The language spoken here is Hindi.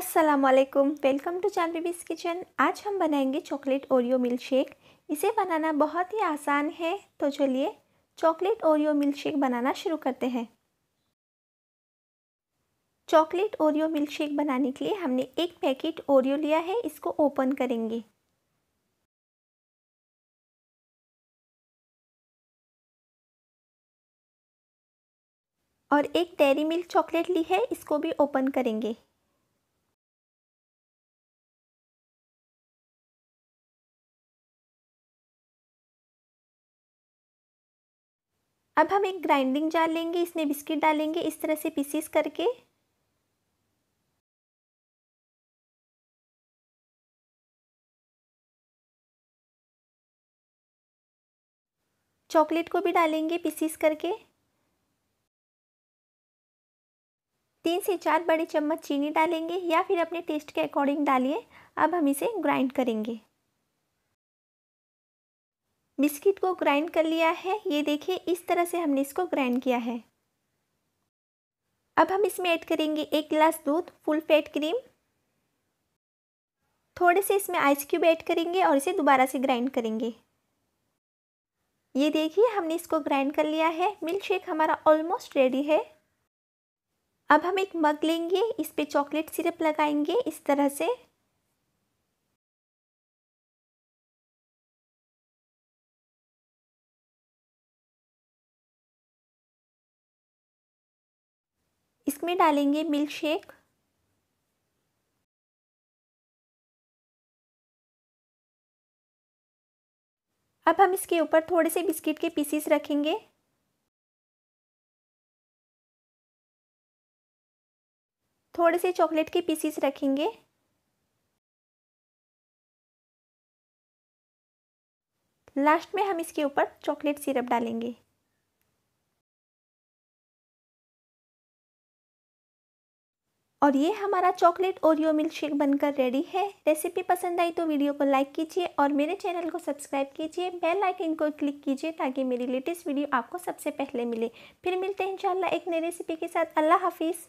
असलकम welcome to Chand Bibi's kitchen आज हम बनाएंगे चॉकलेट ओरियो मिल्क शेक इसे बनाना बहुत ही आसान है तो चलिए चॉकलेट ओरियो मिल्क शेक बनाना शुरू करते हैं चॉकलेट ओरियो मिल्क शेक बनाने के लिए हमने एक पैकेट ओरियो लिया है इसको ओपन करेंगे और एक डेरी मिल्क चॉकलेट ली है इसको भी ओपन करेंगे अब हम एक ग्राइंडिंग जार लेंगे इसमें बिस्किट डालेंगे इस तरह से पीसीस करके चॉकलेट को भी डालेंगे पीसीस करके तीन से चार बड़े चम्मच चीनी डालेंगे या फिर अपने टेस्ट के अकॉर्डिंग डालिए अब हम इसे ग्राइंड करेंगे बिस्किट को ग्राइंड कर लिया है ये देखिए इस तरह से हमने इसको ग्राइंड किया है अब हम इसमें ऐड करेंगे एक गिलास दूध फुल फैट क्रीम थोड़े से इसमें आइस क्यूब ऐड करेंगे और इसे दोबारा से ग्राइंड करेंगे ये देखिए हमने इसको ग्राइंड कर लिया है मिल्क शेक हमारा ऑलमोस्ट रेडी है अब हम एक मग लेंगे इस पर चॉकलेट सिरप लगाएंगे इस तरह से इसमें डालेंगे मिल्क शेक अब हम इसके ऊपर थोड़े से बिस्किट के पीसीस रखेंगे थोड़े से चॉकलेट के पीसीस रखेंगे लास्ट में हम इसके ऊपर चॉकलेट सिरप डालेंगे और ये हमारा चॉकलेट ओरियो मिल्क शेक बनकर रेडी है रेसिपी पसंद आई तो वीडियो को लाइक कीजिए और मेरे चैनल को सब्सक्राइब कीजिए बेल आइकन को क्लिक कीजिए ताकि मेरी लेटेस्ट वीडियो आपको सबसे पहले मिले फिर मिलते हैं इंशाल्लाह एक नई रेसिपी के साथ अल्लाह हाफिज़